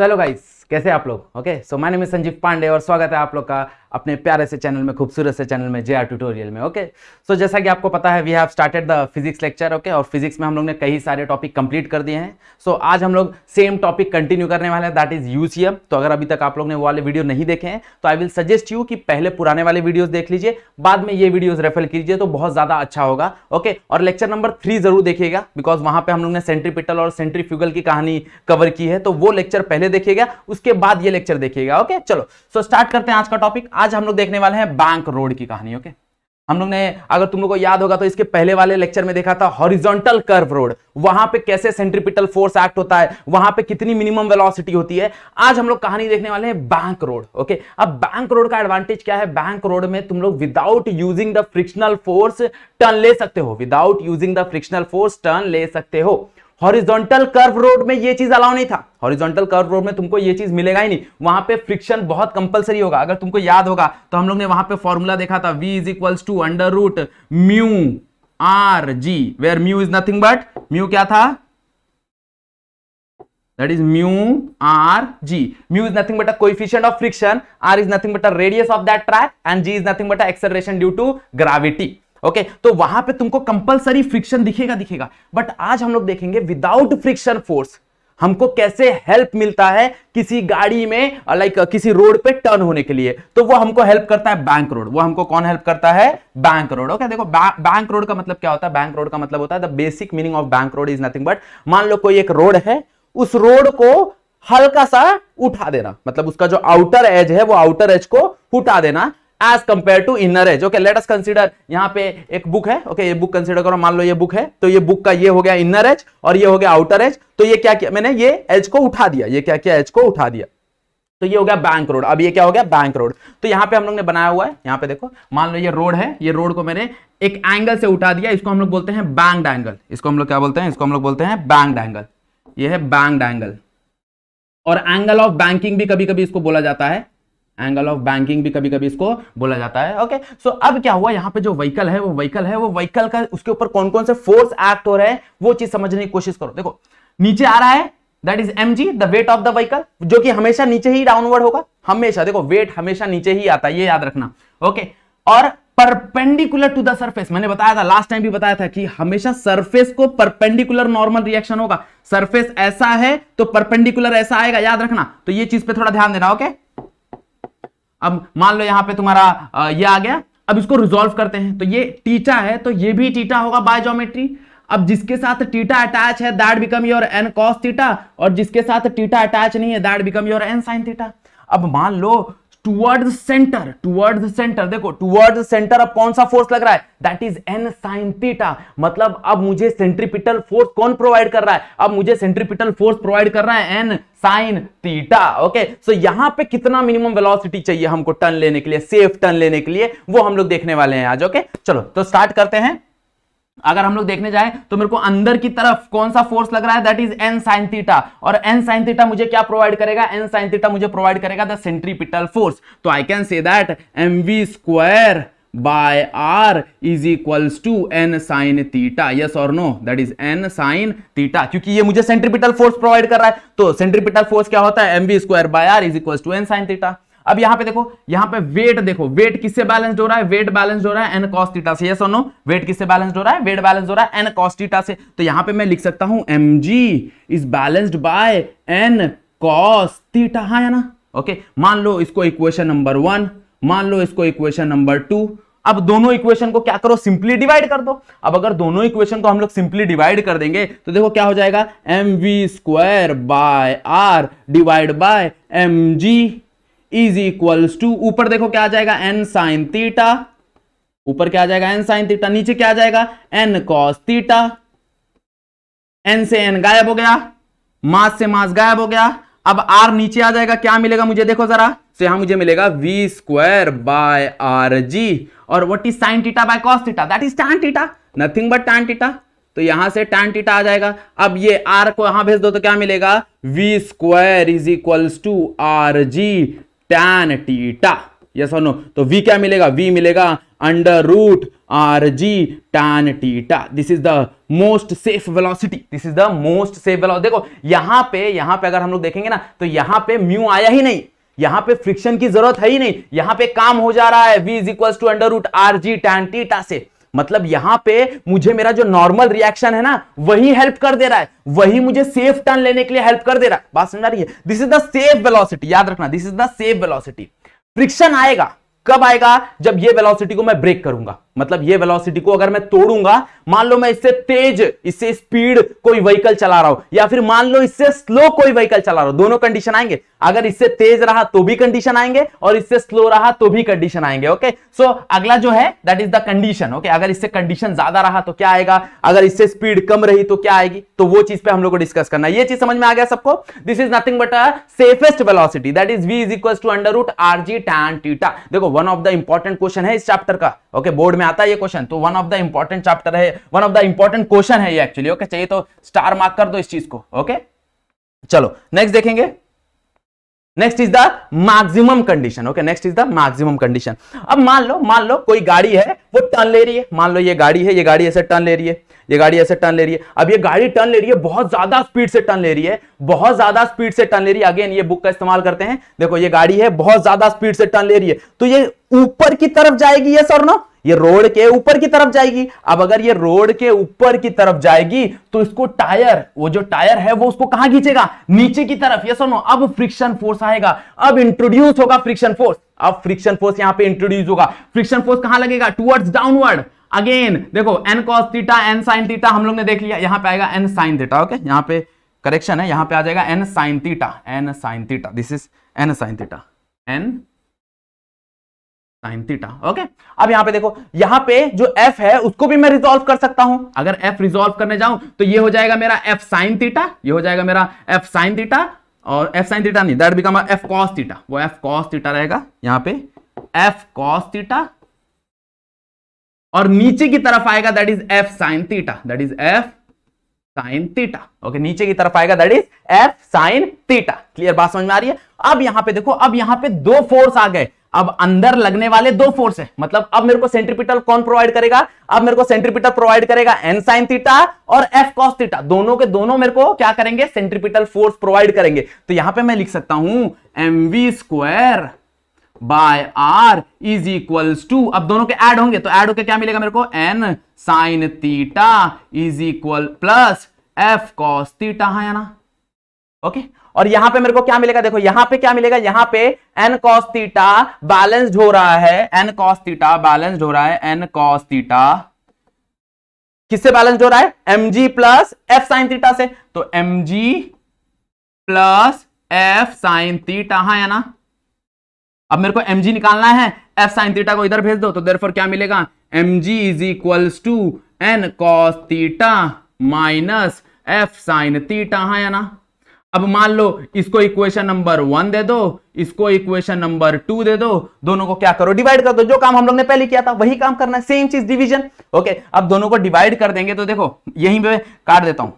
चलो गाइस कैसे आप लोग okay so my name is Sanjeev Pandey और स्वागत है आप लोग का अपने प्यारे से चैनल में खूबसूरत से चैनल में जे आर ट्यूटोरियल में ओके सो so, जैसा कि आपको पता है we have started the physics lecture okay और फिजिक्स में हम लोग ने कई सारे टॉपिक कंप्लीट कर दिए हैं सो so, आज हम लोग सेम टॉपिक कंटिन्यू करने वाले हैं दैट इज यू तो अगर अभी तक आप लोग ने वो वाले वीडियो नहीं देखे हैं तो आई विल सजेस्ट यू कि पहले पुराने वाले वीडियोज देख लीजिए बाद में ये वीडियोज रेफर कीजिए तो बहुत ज्यादा अच्छा होगा ओके और लेक्चर नंबर थ्री जरूर देखिएगा बिकॉज वहां पर हम लोग ने सेंट्रीपिटल और सेंट्री की कहानी कवर की है तो वो लेक्चर पहले देखिएगा उसके बाद ये लेक्चर देखिएगा ओके चलो सो स्टार्ट करते हैं आज का टॉपिक आज हम लोग देखने वाले हैं बैंक रोड की कहानी ओके हम लोग ने अगर तुम लोग को याद होगा तो इसके पहले वाले लेक्चर में देखा था हॉरिजॉन्टल कर्व रोड वहां पे कैसे सेंट्रिपिटल फोर्स एक्ट होता है वहां पे कितनी मिनिमम वेलोसिटी होती है आज हम लोग कहानी देखने वाले हैं बैंक रोड ओके अब बैंक रोड का एडवांटेज क्या है बैंक रोड में तुम लोग without using the frictional force turn ले सकते हो without using the frictional force turn ले सकते हो हॉरिजॉन्टल कर्व रोड में ये चीज अलाउ नहीं था हॉरिजॉन्टल कर्व रोड में तुमको ये चीज मिलेगा ही नहीं वहां पे फ्रिक्शन बहुत कंपलसरी होगा अगर तुमको याद होगा तो हम लोग ने वहां पे फॉर्मूला देखा था v is equals to under root mu r g where mu is nothing but mu क्या था that is mu r g mu is nothing but a coefficient of friction r is nothing but a radius of that track and g is nothing but a acceleration due to gravity okay, तो वहां पे तुमको compulsory friction दिखेगा दिखेगा But आज हम लोग देखेंगे without friction force. हमको कैसे हेल्प मिलता है किसी गाड़ी में लाइक किसी रोड पे टर्न होने के लिए तो वो हमको हेल्प करता है बैंक रोड वो हमको कौन हेल्प करता है बैंक रोड ओके देखो बैंक रोड का मतलब क्या होता है बैंक रोड का मतलब होता है the basic meaning of bank road is nothing but मान लो कोई एक रोड है उस रोड को हल्का सा उठा देना मतलब उसका जो आउटर एज है वो आउटर एज को उठा देना edge compare to inner edge okay let consider यहाँ पे एक बुक है ओके okay, ये बुक कंसिडर करो मान लो ये बुक है तो ये बुक का ये हो गया इनर एज और ये हो गया आउटर एज तो ये क्या किया मैंने ये एज को उठा दिया ये क्या किया एज को उठा दिया तो ये हो गया बैंक रोड अब ये क्या हो गया बैंक रोड तो यहाँ पे हम लोग ने बनाया हुआ है यहाँ पे देखो मान लो ये रोड है ये रोड को मैंने एक एंगल से उठा दिया इसको हम लोग बोलते हैं बैंक एंगल इसको हम लोग क्या बोलते हैं इसको हम लोग बोलते हैं बैंक एंगल ये है बैंक एंगल और एंगल ऑफ बैंकिंग भी कभी कभी इसको बोला जाता है एंगल ऑफ बैंकिंग भी कभी कभी इसको बोला जाता है ओके okay? सो so, अब क्या हुआ यहाँ पे जो व्हीकल है वो व्हीकल है वो व्हीकल का उसके ऊपर कौन कौन से फोर्स एक्ट हो रहे हैं वो चीज समझने की कोशिश करो देखो नीचे आ रहा है that is m g the weight of the vehicle जो कि हमेशा नीचे ही डाउनवर्ड होगा हमेशा देखो वेट हमेशा नीचे ही आता है ये याद रखना ओके okay? और परपेंडिकुलर टू द सर्फेस मैंने बताया था लास्ट टाइम भी बताया था कि हमेशा सर्फेस को परपेंडिकुलर नॉर्मल रिएक्शन होगा सर्फेस ऐसा है तो परपेंडिकुलर ऐसा आएगा याद रखना तो ये चीज पे थोड़ा ध्यान देना ओके okay? अब मान लो यहां पे तुम्हारा ये आ गया अब इसको रिजोल्व करते हैं तो ये टीटा है तो ये भी टीटा होगा बायोजोमेट्री अब जिसके साथ टीटा अटैच है that become your N cos theta और जिसके साथ टीटा अटैच नहीं है that become your N sine theta अब मान लो toward the centre toward the centre देखो टुवर्ड द सेंटर अब कौन सा फोर्स लग रहा है that is N sign theta मतलब अब मुझे सेंट्रीपिटल फोर्स कौन प्रोवाइड कर रहा है अब मुझे सेंट्रीपिटल फोर्स प्रोवाइड कर रहा है N sign theta okay so यहां पे कितना मिनिमम वेलोसिटी चाहिए हमको टर्न लेने के लिए सेफ टर्न लेने के लिए वो हम लोग देखने वाले हैं आज ओके okay? चलो तो स्टार्ट करते हैं अगर हम लोग देखने जाए तो मेरे को अंदर की तरफ कौन सा फोर्स लग रहा है that is N sign theta और एन साइन थीटा मुझे क्या प्रोवाइड करेगा एन साइन थीटा मुझे प्रोवाइड करेगा द सेंट्रीपिटल फोर्स तो I can say that m v square by r is equals to N sign theta yes और no that is N sign theta क्योंकि ये मुझे सेंट्रीपिटल फोर्स प्रोवाइड कर रहा है तो सेंट्रीपिटल फोर्स क्या होता है m v square by r is equals to N sign theta अब यहां पे देखो यहां पे वेट देखो वेट किससे बैलेंस्ड हो रहा है वेट बैलेंस्ड हो रहा है एन कॉस्टिटा से यस और नो वेट किससे बैलेंस्ड हो रहा है वेट बैलेंस हो रहा है एन कॉस्टिटा से तो यहां पे मैं लिख सकता हूं m g is balanced by N cos theta है ना ओके मान लो इसको इक्वेशन नंबर वन मान लो इसको इक्वेशन नंबर टू अब दोनों इक्वेशन को क्या करो सिंपली डिवाइड कर दो अब अगर दोनों इक्वेशन को हम लोग सिंपली डिवाइड कर देंगे तो देखो क्या हो जाएगा m v square by r divide by m g is equals to ऊपर देखो क्या आ जाएगा एन साइन थीटा ऊपर क्या आ जाएगा एन साइन थीटा नीचे क्या आ जाएगा एन कॉस थीटा एन से एन गायब हो गया मास से मास गायब हो गया अब आर नीचे आ जाएगा क्या मिलेगा मुझे देखो जरा तो यहां मुझे मिलेगा v square by r g और what is sine theta by cos theta that is tan theta nothing but tan theta तो यहां से टैन टीटा आ जाएगा अब ये आर को यहां भेज दो तो क्या मिलेगा v square is equals to r g tan theta yes और नो तो वी क्या मिलेगा वी मिलेगा under root r g tan theta this is the most safe velocity this is the most safe velocity देखो यहां पे यहां पे अगर हम लोग देखेंगे ना तो यहां पे म्यू आया ही नहीं यहां पे फ्रिक्शन की जरूरत है ही नहीं यहां पे काम हो जा रहा है v is equal to under root r g tan theta से मतलब यहां पे मुझे मेरा जो नॉर्मल रिएक्शन है ना वही हेल्प कर दे रहा है वही मुझे सेफ टर्न लेने के लिए हेल्प कर दे रहा है बात समझा रही है this is the safe velocity याद रखना this is the safe velocity friction आएगा कब आएगा जब ये वेलोसिटी को मैं ब्रेक करूंगा मतलब ये वेलोसिटी को अगर मैं तोड़ूंगा मान लो मैं इससे तेज इससे स्पीड कोई व्हीकल चला रहा हूं या फिर मान लो इससे स्लो कोई व्हीकल चला रहा हूं दोनों कंडीशन आएंगे अगर इससे तेज रहा तो भी कंडीशन आएंगे और इससे स्लो रहा तो भी कंडीशन आएंगे ओके सो so, अगला जो है that is the condition okay अगर इससे कंडीशन ज्यादा रहा तो क्या आएगा अगर इससे स्पीड कम रही तो क्या आएगी तो वो चीज पे हम लोग को डिस्कस करना ये चीज समझ में आ गया सबको this is nothing but a safest velocity that is v is equal to under root r g tan theta देखो one of the important question है इस चैप्टर का ओके okay, बोर्ड में आता है क्वेश्चन तो one of the important chapter है one of the important question है ये एक्चुअली ओके चाहिए तो स्टार मार्क कर दो इस चीज को ओके चलो नेक्स्ट देखेंगे next is the maximum condition okay next is the maximum condition अब मान लो मान लो कोई गाड़ी है वो टर्न ले रही है मान लो ये गाड़ी है ये गाड़ी ऐसे टर्न ले रही है ये गाड़ी ऐसे टर्न ले रही है अब ये गाड़ी टर्न ले रही है बहुत ज्यादा स्पीड से टर्न ले रही है बहुत ज्यादा स्पीड से टर्न ले रही है अगेन ये बुक का इस्तेमाल करते हैं देखो ये गाड़ी है बहुत ज्यादा स्पीड से टर्न ले रही है तो ये ऊपर की तरफ जाएगी ये सर ना ये रोड के ऊपर की तरफ जाएगी अब अगर ये रोड के ऊपर की तरफ जाएगी तो इसको टायर वो जो टायर है वो उसको कहां खींचेगा नीचे की तरफ ये सुनो अब फ्रिक्शन फोर्स आएगा अब इंट्रोड्यूस होगा फ्रिक्शन फोर्स अब फ्रिक्शन फोर्स यहां पे इंट्रोड्यूस होगा फ्रिक्शन फोर्स कहां लगेगा टूवर्ड्स डाउनवर्ड अगेन देखो N cos theta N sign theta हम लोग ने देख लिया यहां पे आएगा एन साइन थीटा ओके यहां पे करेक्शन है यहां पे आ जाएगा N sign theta N sign theta this is N sign theta N sign theta okay अब यहां पे देखो यहां पे जो एफ है उसको भी मैं रिजोल्व कर सकता हूं अगर एफ रिजोल्व करने जाऊं तो ये हो जाएगा मेरा एफ साइन थीटा ये हो जाएगा मेरा एफ साइन थीटा और एफ साइन थीटा नहीं that become f cos theta वो एफ कॉस थीटा रहेगा यहां पे एफ कॉस थीटा और नीचे की तरफ आएगा that is f sin theta that is f sin theta okay नीचे की तरफ आएगा that is f sin theta clear बात समझ में आ रही है अब यहां पे देखो अब यहां पे दो फोर्स आ गए अब अंदर लगने वाले दो फोर्स है मतलब अब मेरे को सेंट्रीपिटल कौन प्रोवाइड करेगा अब मेरे को सेंट्रीपिटल प्रोवाइड करेगा एन साइन थीटा और एफ कॉस थीटा दोनों के दोनों मेरे को क्या करेंगे सेंट्रीपिटल फोर्स प्रोवाइड करेंगे तो यहां पे मैं लिख सकता हूं m v square by r is equals to अब दोनों के एड होंगे तो एड होकर क्या मिलेगा मेरे को N sign theta is equal plus f cos theta है ना ओके okay? और यहां पे मेरे को क्या मिलेगा देखो यहां पे क्या मिलेगा यहां पे एन कॉस्टिटा थीटा बैलेंस्ड हो रहा है एन कॉस्टिटा थीटा बैलेंस्ड हो रहा है एन कॉस थीटा किससे बैलेंस हो रहा है m g plus f sin theta से तो m g plus f sin theta हाँ या ना अब मेरे को एम जी निकालना है एफ साइन थीटा को इधर भेज दो तो देर क्या मिलेगा m g is equals to N cos theta minus f sin theta हाँ या ना अब मान लो इसको इक्वेशन नंबर वन दे दो इसको इक्वेशन नंबर टू दे दो दोनों को क्या करो डिवाइड कर दो जो काम हम लोग ने पहले किया था वही काम करना है सेम चीज डिवीजन ओके अब दोनों को डिवाइड कर देंगे तो देखो यहीं पे काट देता हूं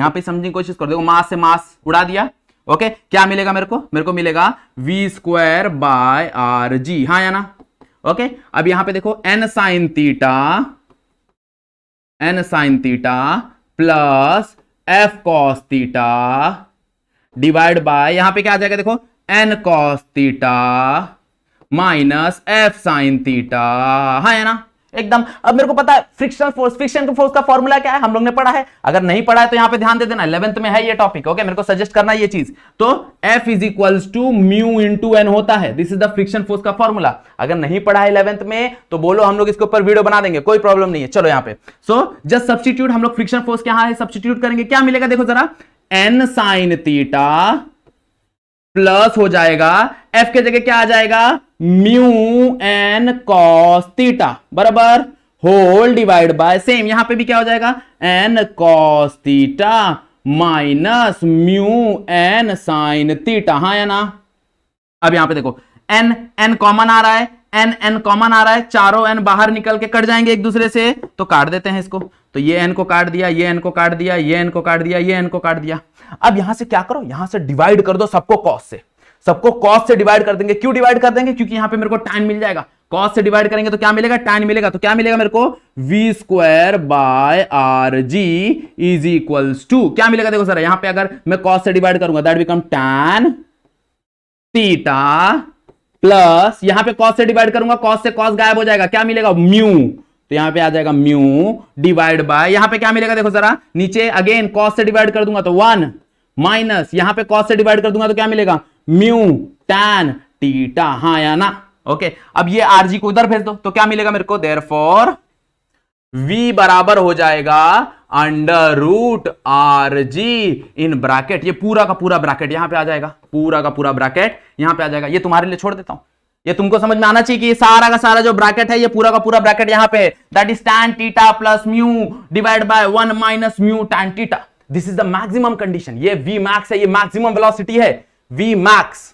यहां पे समझने की कोशिश कर देखो मास से मास उड़ा दिया ओके क्या मिलेगा मेरे को मेरे को मिलेगा v square by r g हाँ या ना ओके अब यहां पर देखो N sin theta N sin theta plus f cos theta divide by यहां पे क्या आ जाएगा देखो N cos theta minus f sin theta हा है ना एकदम अब मेरे को पता है फ्रिक्शन फोर्स फ्रिक्शन फोर्स का फॉर्मूला क्या है हम लोग ने पढ़ा है अगर नहीं पढ़ा है तो यहाँ पे ध्यान दे देना इलेवंथ में है ये टॉपिक ओके मेरे को सजेस्ट करना ये चीज तो f is equal to mu into N होता है this is the friction force का फॉर्मूला अगर नहीं पढ़ा है इलेवंथ में तो बोलो हम लोग इसके ऊपर वीडियो बना देंगे कोई प्रॉब्लम नहीं है चलो यहाँ पे सो जस्ट सब्सिट्यूट हम लोग फ्रिक्शन फोर्स क्या है सब्सिट्यूट करेंगे क्या मिलेगा देखो जरा एन साइन थीटा प्लस हो जाएगा एफ के जगह क्या आ जाएगा म्यू एन कॉस थीटा बराबर होल डिवाइड बाय सेम यहां पे भी क्या हो जाएगा N cos theta minus mu N sign theta हाँ या ना अब यहां पे देखो एन एन कॉमन आ रहा है एन एन कॉमन आ रहा है चारों एन बाहर निकल के कट जाएंगे एक दूसरे से तो काट देते हैं इसको तो ये एन को काट दिया ये एन को काट दिया ये एन को काट दिया ये एन को काट दिया अब यहां से क्या करो यहां से डिवाइड कर दो सबको कॉस से सबको कॉस से डिवाइड कर देंगे क्यों डिवाइड कर देंगे क्योंकि यहां पर मेरे को टाइम मिल जाएगा कॉस से डिवाइड करेंगे तो क्या मिलेगा टाइम मिलेगा तो क्या मिलेगा मेरे को v square by r g is equals to क्या मिलेगा देखो सर यहां पे अगर मैं कॉस से डिवाइड करूंगा that become tan theta plus यहां पे कॉस से डिवाइड करूंगा कॉस से कॉस गायब हो जाएगा क्या मिलेगा म्यू तो यहां पे आ जाएगा म्यू डिवाइड बाय यहां पे क्या मिलेगा देखो जरा नीचे अगेन कॉस से डिवाइड कर दूंगा तो वन माइनस यहां पे कॉस से डिवाइड कर दूंगा तो क्या मिलेगा म्यू टैन टीटा हाँ या ना ओके अब ये आरजी को उधर भेज दो तो क्या मिलेगा मेरे को देर फॉर v बराबर हो जाएगा under root r g in bracket ये पूरा का पूरा ब्रैकेट यहां पे आ जाएगा पूरा का पूरा ब्रैकेट यहां पे आ जाएगा ये तुम्हारे लिए छोड़ देता हूं ये तुमको समझ में आना चाहिए कि ये सारा का सारा जो ब्रैकेट है ये पूरा का पूरा ब्रैकेट यहां पे that is tan theta plus mu divide by one minus mu tan theta this is the maximum condition ये वी मैक्स है ये मैक्सिमम वेलोसिटी है वी मैक्स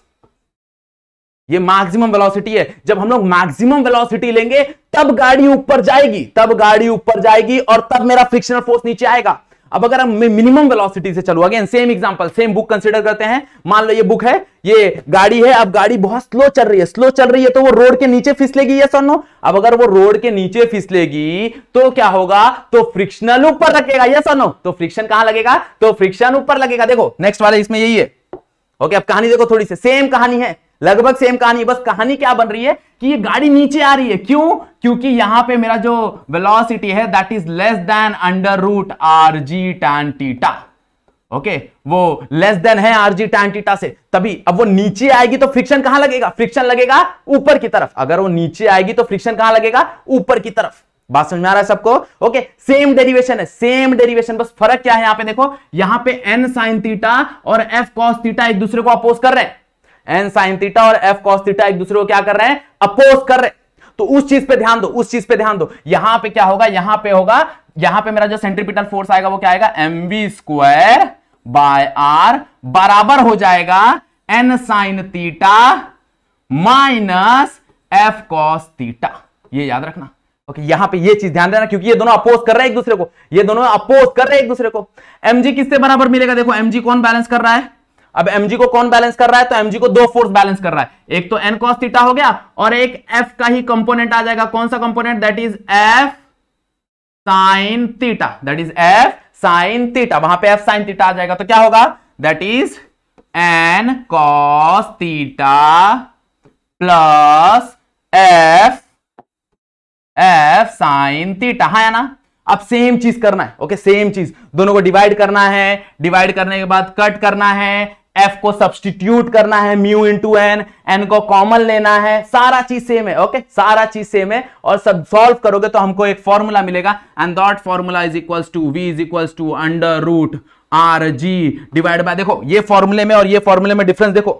ये मैक्सिमम वेलोसिटी है जब हम लोग मैक्सिमम वेलोसिटी लेंगे तब गाड़ी ऊपर जाएगी तब गाड़ी ऊपर जाएगी और तब मेरा फ्रिक्शनल फोर्स नीचे आएगा अब अगर हम मिनिमम वेलोसिटी से चलो again same example same book consider करते हैं मान लो ये बुक है ये गाड़ी है अब गाड़ी बहुत स्लो चल रही है स्लो चल रही है तो वो रोड के नीचे फिसलेगी ये सोनो अब अगर वो रोड के नीचे फिसलेगी तो क्या होगा तो फ्रिक्शनल ऊपर लगेगा ये सोनो तो फ्रिक्शन कहां लगेगा तो फ्रिक्शन ऊपर लगेगा देखो नेक्स्ट वाले इसमें यही है ओके अब कहानी देखो थोड़ी सी सेम कहानी है लगभग सेम कहानी बस कहानी क्या बन रही है कि ये गाड़ी नीचे आ रही है क्यों क्योंकि यहां पे मेरा जो वेलोसिटी है that is less than under root r g tan theta okay वो लेस देन है आर जी टैन टीटा से तभी अब वो नीचे आएगी तो फ्रिक्शन कहां लगेगा फ्रिक्शन लगेगा ऊपर की तरफ अगर वो नीचे आएगी तो फ्रिक्शन कहां लगेगा ऊपर की तरफ बात समझ में आ रहा है सबको ओके सेम डेरिवेशन है सेम डेरिवेशन बस फर्क क्या है यहां पे देखो यहां पे एन साइन थीटा और एफ कॉस थीटा एक दूसरे को अपोज कर रहे हैं एन साइन थीटा और एफ कॉस थीटा एक दूसरे को क्या कर रहे हैं अपोज कर रहे तो उस चीज पे ध्यान दो उस चीज पे ध्यान दो यहां पे क्या होगा यहां पे होगा यहां पे मेरा जो सेंट्रीपिटल फोर्स आएगा वो क्या आएगा m v square by r बराबर हो जाएगा N sign theta minus f cos theta ये याद रखना ओके okay, यहां पे ये चीज ध्यान देना क्योंकि ये दोनों अपोज कर रहे हैं एक दूसरे को ये दोनों अपोज कर रहे हैं एक दूसरे को एमजी किससे बराबर मिलेगा देखो एमजी कौन बैलेंस कर रहा है अब mg को कौन बैलेंस कर रहा है तो mg को दो फोर्स बैलेंस कर रहा है एक तो एन कॉस थीटा हो गया और एक f का ही कंपोनेंट आ जाएगा कौन सा component that is f sin theta that is f sin theta वहां पे f साइन थीटा आ जाएगा तो क्या होगा that is N cos theta plus f f sin theta हाँ ना अब सेम चीज करना है ओके सेम चीज दोनों को डिवाइड करना है डिवाइड करने के बाद कट करना है एफ को सब्सटीट्यूट करना है म्यू इंटू एन एन को कॉमन लेना है सारा चीज सेम है ओके सारा चीज सेम है और सब सॉल्व करोगे तो हमको एक फॉर्मूला मिलेगा and that formula is equals to v is equals to under root r g divide by देखो ये फॉर्मूले में और ये फॉर्मूले में डिफरेंस देखो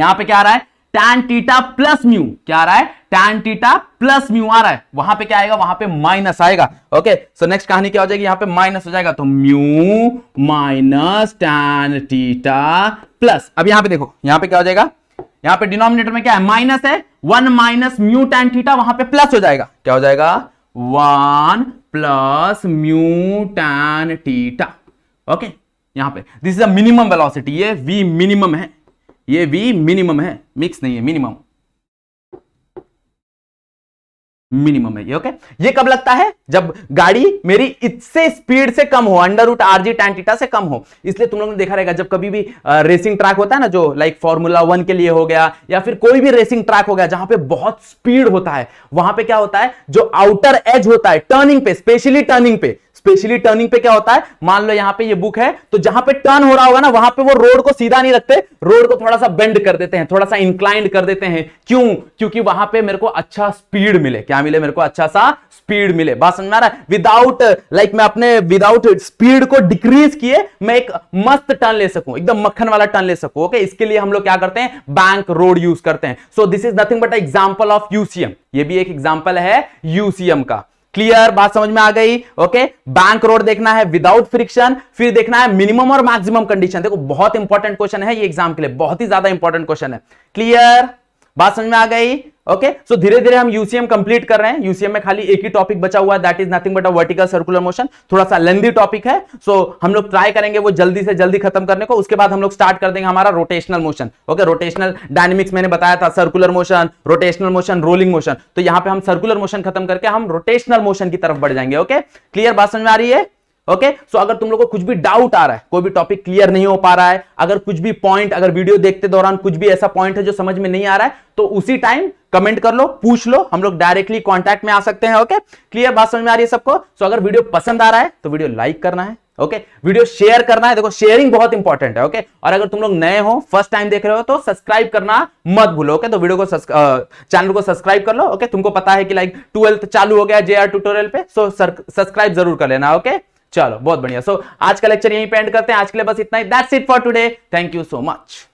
यहां पे क्या आ रहा है टैन टीटा प्लस म्यू क्या आ रहा है टैन टीटा प्लस म्यू आ रहा है वहां पे क्या आएगा वहां पे माइनस आएगा ओके सो नेक्स्ट कहानी क्या हो जाएगी यहां पे माइनस हो जाएगा तो mu minus tan theta plus अब यहां पे देखो यहां पे क्या हो जाएगा यहां पे डिनोमिनेटर में क्या है माइनस है one minus mu tan theta वहां पे प्लस हो जाएगा क्या हो जाएगा one plus mu tan theta okay यहां पे this is a minimum velocity ये वी मिनिमम है ये वी मिनिमम है मिक्स नहीं है मिनिमम मिनिमम है ये ओके ये कब लगता है जब गाड़ी मेरी इससे स्पीड से कम हो under root r g tan theta से कम हो इसलिए तुम लोगों ने देखा रहेगा जब कभी भी रेसिंग ट्रैक होता है ना जो लाइक फॉर्मूला वन के लिए हो गया या फिर कोई भी रेसिंग ट्रैक हो गया जहां पे बहुत स्पीड होता है वहां पे क्या होता है जो आउटर एज होता है टर्निंग पे स्पेशली टर्निंग पे स्पेशली टर्निंग पे क्या होता है मान लो यहाँ पे ये बुक है तो जहां पे टर्न हो रहा होगा ना वहां पे वो रोड को सीधा नहीं रखते रोड को थोड़ा सा बेंड कर देते हैं थोड़ा सा इंक्लाइंड कर देते हैं क्यों क्योंकि वहां पे मेरे को अच्छा स्पीड मिले क्या मिले मेरे को अच्छा सा स्पीड मिले बात समझ में आ रहा है विदाउट लाइक मैं अपने विदाउट स्पीड को डिक्रीज किए मैं एक मस्त टर्न ले सकूं एकदम मक्खन वाला टर्न ले सकूं ओके इसके लिए हम लोग क्या करते हैं बैंक रोड यूज करते हैं so this is nothing but example of UCM ये भी एक एग्जाम्पल है यूसीएम का क्लियर बात समझ में आ गई ओके बैंक रोड देखना है विदाउट फ्रिक्शन फिर देखना है मिनिमम और मैक्सिमम कंडीशन देखो बहुत इंपॉर्टेंट क्वेश्चन है ये एग्जाम के लिए बहुत ही ज्यादा इंपॉर्टेंट क्वेश्चन है क्लियर बात समझ में आ गई ओके सो धीरे धीरे हम यूसीएम कंप्लीट कर रहे हैं यूसीएम में खाली एक ही टॉपिक बचा हुआ है that is nothing but a vertical circular motion थोड़ा सा लेंदी टॉपिक है सो so, हम लोग ट्राई करेंगे वो जल्दी से जल्दी खत्म करने को उसके बाद हम लोग स्टार्ट कर देंगे हमारा rotational motion okay rotational dynamics मैंने बताया था circular motion rotational motion rolling motion तो यहाँ पे हम सर्कुलर मोशन खत्म करके हम रोटेशनल मोशन की तरफ बढ़ जाएंगे ओके क्लियर बात समझ में आ रही है ओके okay? सो so, अगर तुम लोगों को कुछ भी डाउट आ रहा है कोई भी टॉपिक क्लियर नहीं हो पा रहा है अगर कुछ भी पॉइंट अगर वीडियो देखते दौरान कुछ भी ऐसा पॉइंट है जो समझ में नहीं आ रहा है तो उसी टाइम कमेंट कर लो पूछ लो हम लोग डायरेक्टली कॉन्टैक्ट में आ सकते हैं ओके क्लियर बात समझ में आ रही है सबको सो अगर वीडियो पसंद आ रहा है तो वीडियो लाइक करना है ओके वीडियो शेयर करना है देखो शेयरिंग बहुत इंपॉर्टेंट है ओके और अगर तुम लोग नए हो फर्स्ट टाइम देख रहे हो तो सब्सक्राइब करना मत भूलो ओके तो वीडियो को चैनल को सब्सक्राइब कर लो ओके तुमको पता है कि लाइक ट्वेल्थ चालू हो गया जेआर ट्यूटोरियल पे सो सब्सक्राइब जरूर कर लेना ओके चलो बहुत बढ़िया सो so, आज का लेक्चर यहीं पे एंड करते हैं आज के लिए बस इतना ही that's it for today thank you so much